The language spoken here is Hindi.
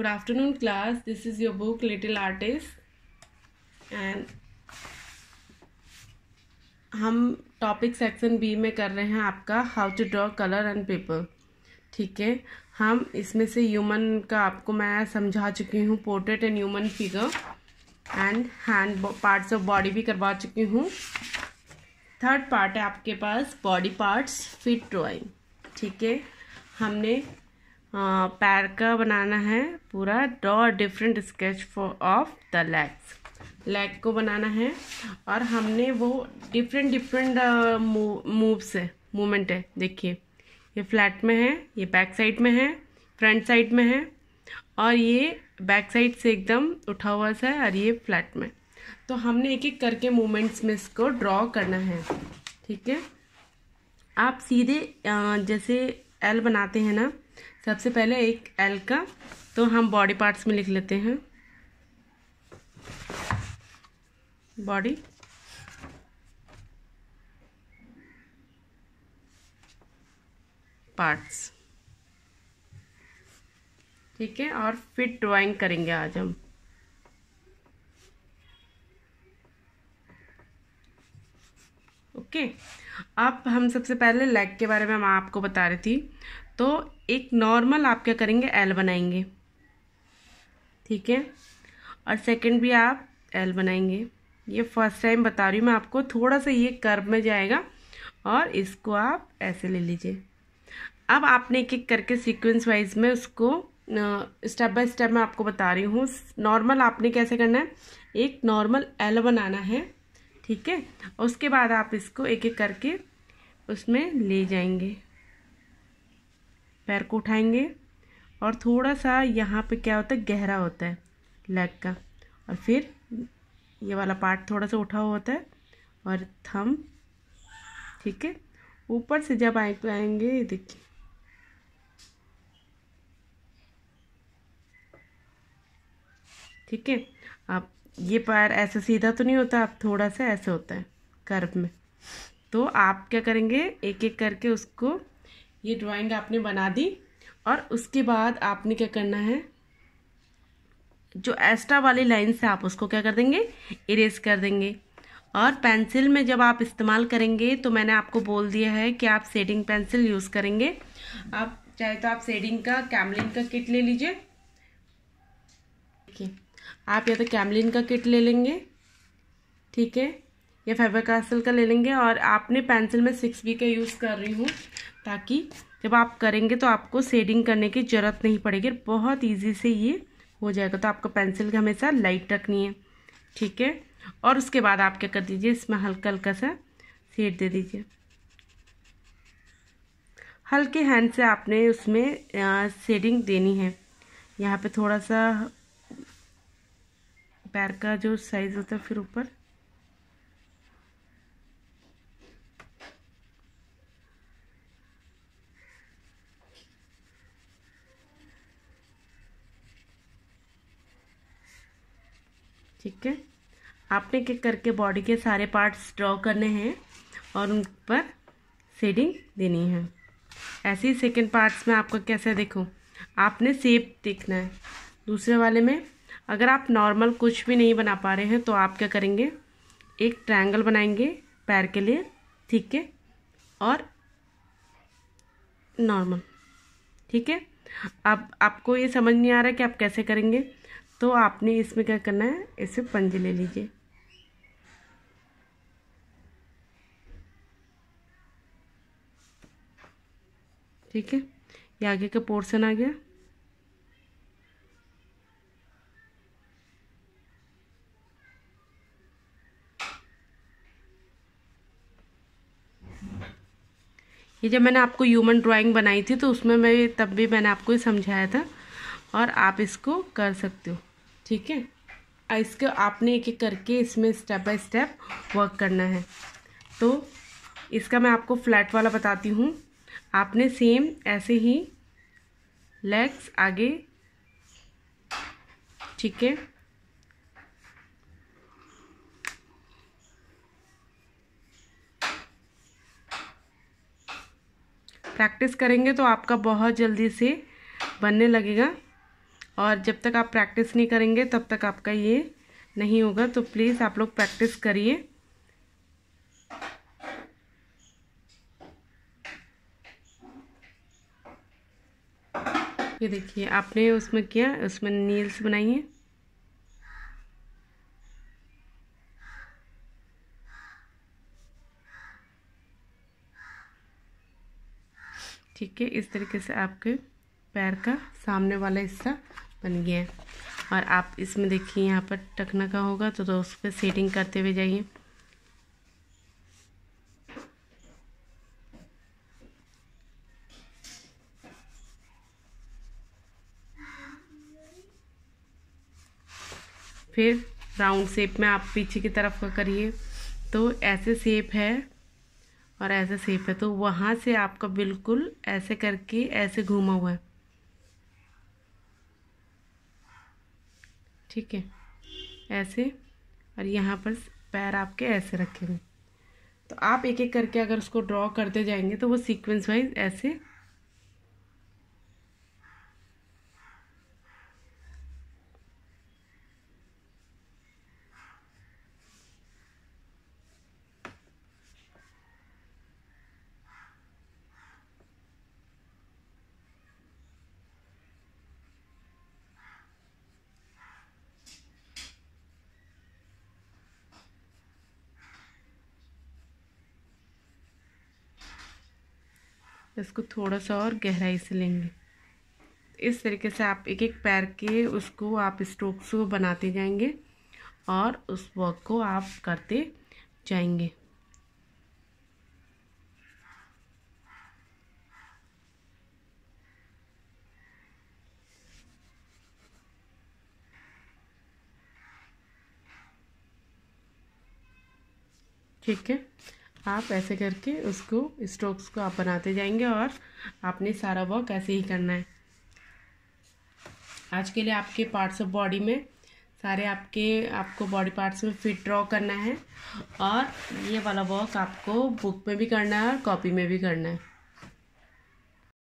Good afternoon, class. This is your book, Little Artist. And हम टॉपिक सेक्शन बी में कर रहे हैं आपका how to draw colour and paper ठीक है हम इसमें से ह्यूमन का आपको मैं समझा चुकी हूँ portrait and human figure and hand parts of body भी करवा चुकी हूँ थर्ड पार्ट है आपके पास बॉडी पार्ट्स फिट ड्राइंग ठीक है हमने हाँ, पैर का बनाना है पूरा डॉ different sketch of the legs leg को बनाना है और हमने वो डिफरेंट डिफरेंट मूव्स है मूवमेंट है देखिए ये फ्लैट में है ये बैक साइड में है फ्रंट साइड में है और ये बैक साइड से एकदम उठा हुआ सा है और ये फ्लैट में तो हमने एक एक करके मूवमेंट्स में इसको ड्रॉ करना है ठीक है आप सीधे uh, जैसे एल बनाते हैं ना सबसे पहले एक एल का तो हम बॉडी पार्ट्स में लिख लेते हैं बॉडी पार्ट्स ठीक है और फिर ड्राइंग करेंगे आज हम ओके okay. अब हम सबसे पहले लेग के बारे में हम आपको बता रही थी तो एक नॉर्मल आप क्या करेंगे एल बनाएंगे ठीक है और सेकंड भी आप एल बनाएंगे ये फर्स्ट टाइम बता रही हूँ मैं आपको थोड़ा सा ये कर्व में जाएगा और इसको आप ऐसे ले लीजिए अब आपने एक एक करके सीक्वेंस वाइज में उसको स्टेप बाय स्टेप मैं आपको बता रही हूँ नॉर्मल आपने कैसे करना है एक नॉर्मल एल बनाना है ठीक है उसके बाद आप इसको एक एक करके उसमें ले जाएंगे पैर को उठाएंगे और थोड़ा सा यहाँ पे क्या होता है गहरा होता है लेग का और फिर ये वाला पार्ट थोड़ा सा उठा हुआ होता है और थम ठीक है ऊपर से जब आए आएंगे देखिए ठीक है आप ये पैर ऐसे सीधा तो नहीं होता आप थोड़ा सा ऐसे होता है कर्व में तो आप क्या करेंगे एक एक करके उसको ये ड्राइंग आपने बना दी और उसके बाद आपने क्या करना है जो एक्स्ट्रा वाली लाइन से आप उसको क्या कर देंगे इरेज कर देंगे और पेंसिल में जब आप इस्तेमाल करेंगे तो मैंने आपको बोल दिया है कि आप शेडिंग पेंसिल यूज़ करेंगे आप चाहे तो आप शेडिंग का कैमलिन का किट ले लीजिए है आप या तो कैमलिन का किट ले लेंगे ठीक है या फेबर कासल का ले लेंगे और आपने पेंसिल में सिक्स बी का यूज़ कर रही हूँ ताकि जब आप करेंगे तो आपको शेडिंग करने की ज़रूरत नहीं पड़ेगी बहुत ईजी से ये हो जाएगा तो आपको पेंसिल हमेशा लाइट रखनी है ठीक है और उसके बाद आप क्या कर दीजिए इसमें हल्का हल्का सा शेड दे दीजिए हल्के हैंड से आपने उसमें शेडिंग देनी है यहाँ पे थोड़ा सा पैर का जो साइज़ होता है फिर ऊपर ठीक है आपने क्या करके बॉडी के सारे पार्ट्स ड्रॉ करने हैं और उन पर शेडिंग देनी है ऐसे ही सेकेंड पार्ट्स में आपको कैसे देखो आपने सेप देखना है दूसरे वाले में अगर आप नॉर्मल कुछ भी नहीं बना पा रहे हैं तो आप क्या करेंगे एक ट्रायंगल बनाएंगे पैर के लिए ठीक है और नॉर्मल ठीक है अब आपको ये समझ नहीं आ रहा है कि आप कैसे करेंगे तो आपने इसमें क्या करना है इसे पंजे ले लीजिए ठीक है ये आगे का पोर्शन आ गया ये जब मैंने आपको ह्यूमन ड्राइंग बनाई थी तो उसमें मैं तब भी मैंने आपको ये समझाया था और आप इसको कर सकते हो ठीक है इसके आपने एक एक करके इसमें स्टेप बाय स्टेप वर्क करना है तो इसका मैं आपको फ्लैट वाला बताती हूँ आपने सेम ऐसे ही लेग्स आगे ठीक है प्रैक्टिस करेंगे तो आपका बहुत जल्दी से बनने लगेगा और जब तक आप प्रैक्टिस नहीं करेंगे तब तक आपका ये नहीं होगा तो प्लीज़ आप लोग प्रैक्टिस करिए ये देखिए आपने उसमें किया उसमें नील्स बनाई हैं ठीक है इस तरीके से आपके पैर का सामने वाला हिस्सा बन गया है और आप इसमें देखिए यहाँ पर टकना का होगा तो, तो उस पर सेटिंग करते हुए जाइए फिर राउंड शेप में आप पीछे की तरफ का करिए तो ऐसे शेप है और ऐसे शेप है तो वहाँ से आपका बिल्कुल ऐसे करके ऐसे घूमा हुआ है ठीक है ऐसे और यहाँ पर पैर आपके ऐसे रखे हुए तो आप एक एक करके अगर उसको ड्रॉ करते जाएंगे तो वो सीक्वेंस वाइज ऐसे इसको थोड़ा सा और गहराई से लेंगे इस तरीके से आप एक एक पैर के उसको आप स्ट्रोक्स को बनाते जाएंगे और उस वर्क को आप करते जाएंगे ठीक है आप ऐसे करके उसको स्ट्रोक्स को आप बनाते जाएंगे और आपने सारा वर्क ऐसे ही करना है आज के लिए आपके पार्ट्स ऑफ बॉडी में सारे आपके आपको बॉडी पार्ट्स में फिट ड्रॉ करना है और ये वाला वर्क आपको बुक में भी करना है और कॉपी में भी करना है